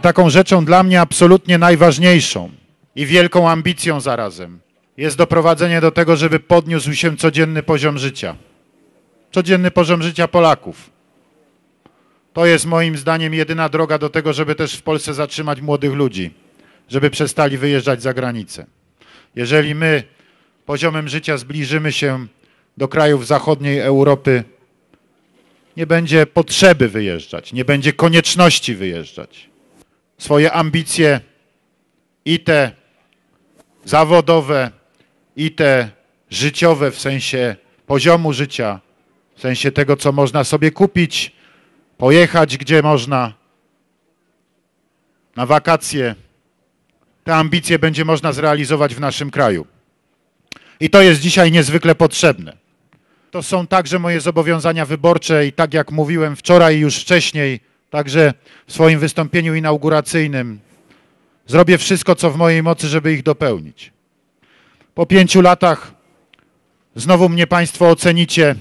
taką rzeczą dla mnie absolutnie najważniejszą i wielką ambicją zarazem jest doprowadzenie do tego, żeby podniósł się codzienny poziom życia. Codzienny poziom życia Polaków. To jest moim zdaniem jedyna droga do tego, żeby też w Polsce zatrzymać młodych ludzi, żeby przestali wyjeżdżać za granicę. Jeżeli my poziomem życia zbliżymy się do krajów zachodniej Europy, nie będzie potrzeby wyjeżdżać, nie będzie konieczności wyjeżdżać swoje ambicje i te zawodowe, i te życiowe w sensie poziomu życia, w sensie tego, co można sobie kupić, pojechać gdzie można, na wakacje. Te ambicje będzie można zrealizować w naszym kraju. I to jest dzisiaj niezwykle potrzebne. To są także moje zobowiązania wyborcze i tak jak mówiłem wczoraj i już wcześniej, Także w swoim wystąpieniu inauguracyjnym zrobię wszystko, co w mojej mocy, żeby ich dopełnić. Po pięciu latach znowu mnie Państwo ocenicie,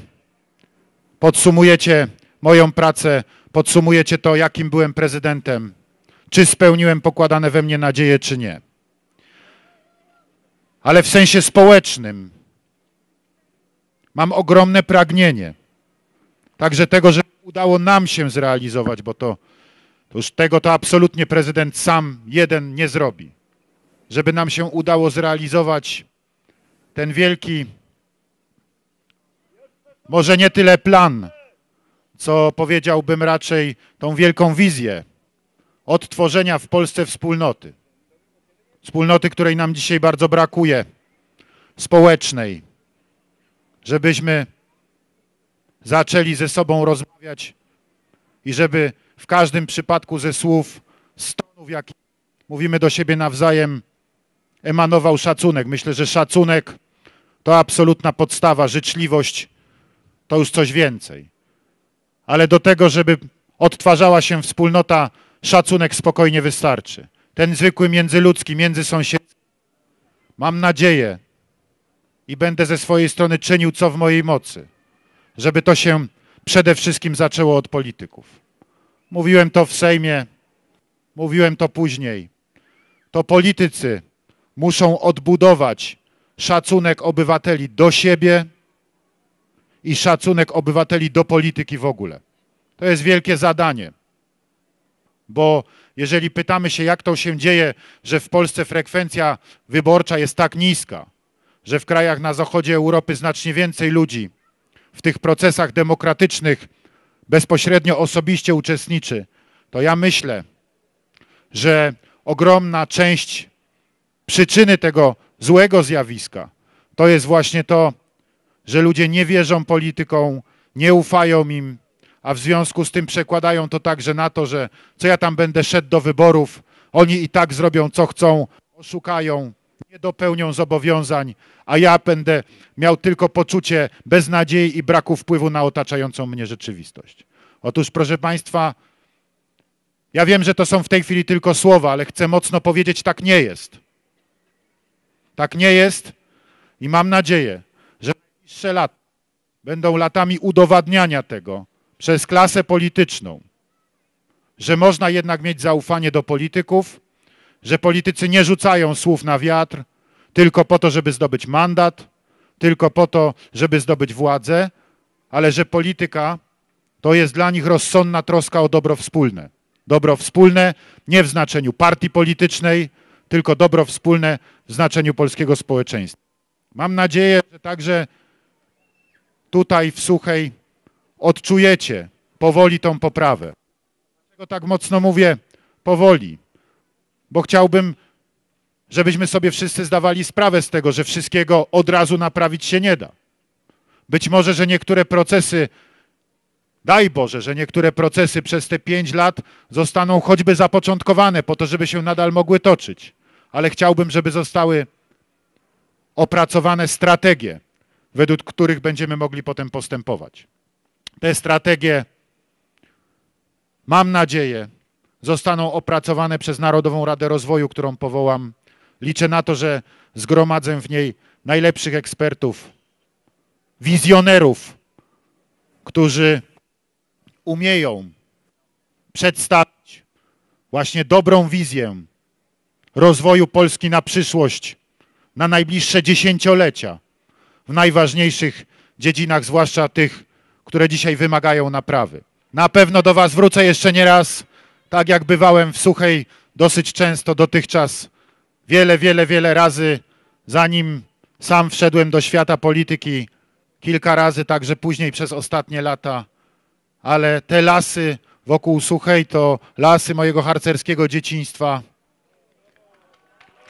podsumujecie moją pracę, podsumujecie to, jakim byłem prezydentem, czy spełniłem pokładane we mnie nadzieje, czy nie. Ale w sensie społecznym mam ogromne pragnienie, także tego, że udało nam się zrealizować, bo to, to już tego to absolutnie prezydent sam jeden nie zrobi. Żeby nam się udało zrealizować ten wielki, może nie tyle plan, co powiedziałbym raczej tą wielką wizję odtworzenia w Polsce wspólnoty. Wspólnoty, której nam dzisiaj bardzo brakuje, społecznej, żebyśmy zaczęli ze sobą rozmawiać i żeby w każdym przypadku ze słów, stonów, jak mówimy do siebie nawzajem, emanował szacunek. Myślę, że szacunek to absolutna podstawa, życzliwość to już coś więcej. Ale do tego, żeby odtwarzała się wspólnota, szacunek spokojnie wystarczy. Ten zwykły międzyludzki, międzysąsiedzki. Mam nadzieję i będę ze swojej strony czynił co w mojej mocy żeby to się przede wszystkim zaczęło od polityków. Mówiłem to w Sejmie, mówiłem to później. To politycy muszą odbudować szacunek obywateli do siebie i szacunek obywateli do polityki w ogóle. To jest wielkie zadanie. Bo jeżeli pytamy się, jak to się dzieje, że w Polsce frekwencja wyborcza jest tak niska, że w krajach na zachodzie Europy znacznie więcej ludzi w tych procesach demokratycznych bezpośrednio osobiście uczestniczy, to ja myślę, że ogromna część przyczyny tego złego zjawiska to jest właśnie to, że ludzie nie wierzą politykom, nie ufają im, a w związku z tym przekładają to także na to, że co ja tam będę szedł do wyborów, oni i tak zrobią co chcą, oszukają, nie dopełnią zobowiązań, a ja będę miał tylko poczucie beznadziei i braku wpływu na otaczającą mnie rzeczywistość. Otóż, proszę Państwa, ja wiem, że to są w tej chwili tylko słowa, ale chcę mocno powiedzieć, tak nie jest. Tak nie jest i mam nadzieję, że najbliższe lata będą latami udowadniania tego przez klasę polityczną, że można jednak mieć zaufanie do polityków, że politycy nie rzucają słów na wiatr tylko po to, żeby zdobyć mandat, tylko po to, żeby zdobyć władzę, ale że polityka to jest dla nich rozsądna troska o dobro wspólne. Dobro wspólne nie w znaczeniu partii politycznej, tylko dobro wspólne w znaczeniu polskiego społeczeństwa. Mam nadzieję, że także tutaj w Suchej odczujecie powoli tą poprawę. Dlaczego tak mocno mówię powoli? bo chciałbym, żebyśmy sobie wszyscy zdawali sprawę z tego, że wszystkiego od razu naprawić się nie da. Być może, że niektóre procesy, daj Boże, że niektóre procesy przez te pięć lat zostaną choćby zapoczątkowane po to, żeby się nadal mogły toczyć, ale chciałbym, żeby zostały opracowane strategie, według których będziemy mogli potem postępować. Te strategie, mam nadzieję, zostaną opracowane przez Narodową Radę Rozwoju, którą powołam. Liczę na to, że zgromadzę w niej najlepszych ekspertów, wizjonerów, którzy umieją przedstawić właśnie dobrą wizję rozwoju Polski na przyszłość, na najbliższe dziesięciolecia, w najważniejszych dziedzinach, zwłaszcza tych, które dzisiaj wymagają naprawy. Na pewno do Was wrócę jeszcze nie raz tak jak bywałem w Suchej dosyć często dotychczas, wiele, wiele, wiele razy, zanim sam wszedłem do świata polityki, kilka razy także później przez ostatnie lata, ale te lasy wokół Suchej to lasy mojego harcerskiego dzieciństwa.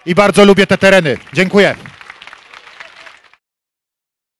I bardzo lubię te tereny. Dziękuję.